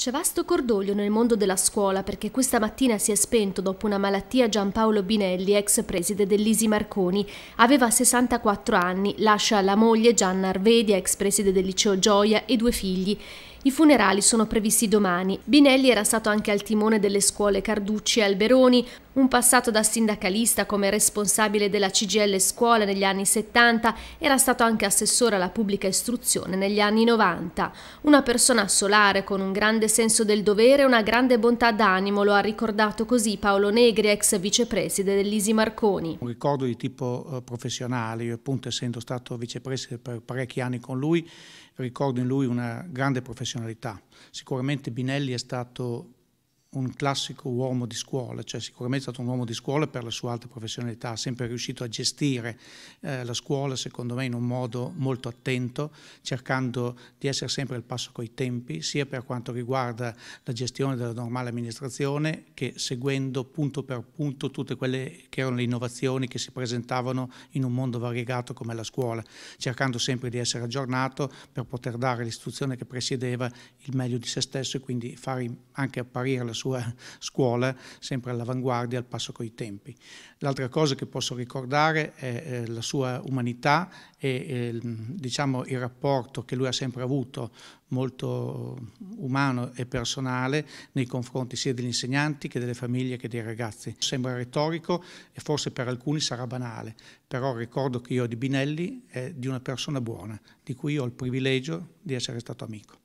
C'è vasto cordoglio nel mondo della scuola perché questa mattina si è spento dopo una malattia Giampaolo Binelli, ex preside dell'Isi Marconi. Aveva 64 anni, lascia la moglie Gianna Arvedia, ex preside del liceo Gioia e due figli. I funerali sono previsti domani. Binelli era stato anche al timone delle scuole Carducci e Alberoni, un passato da sindacalista come responsabile della CGL Scuola negli anni 70, era stato anche assessore alla pubblica istruzione negli anni 90. Una persona solare con un grande senso del dovere e una grande bontà d'animo, lo ha ricordato così Paolo Negri, ex vicepreside dell'Isi Marconi. Un ricordo di tipo eh, professionale, io appunto essendo stato vicepreside per parecchi anni con lui, ricordo in lui una grande professionalità professionalità. Sicuramente Binelli è stato un classico uomo di scuola, cioè sicuramente è stato un uomo di scuola per la sua alta professionalità, sempre riuscito a gestire eh, la scuola secondo me in un modo molto attento, cercando di essere sempre al passo coi tempi, sia per quanto riguarda la gestione della normale amministrazione che seguendo punto per punto tutte quelle che erano le innovazioni che si presentavano in un mondo variegato come la scuola, cercando sempre di essere aggiornato per poter dare all'istituzione che presiedeva il meglio di se stesso e quindi fare anche apparire la sua scuola sempre all'avanguardia, al passo coi tempi. L'altra cosa che posso ricordare è eh, la sua umanità e eh, diciamo, il rapporto che lui ha sempre avuto molto umano e personale nei confronti sia degli insegnanti che delle famiglie che dei ragazzi. Sembra retorico e forse per alcuni sarà banale, però ricordo che io di Binelli è di una persona buona, di cui ho il privilegio di essere stato amico.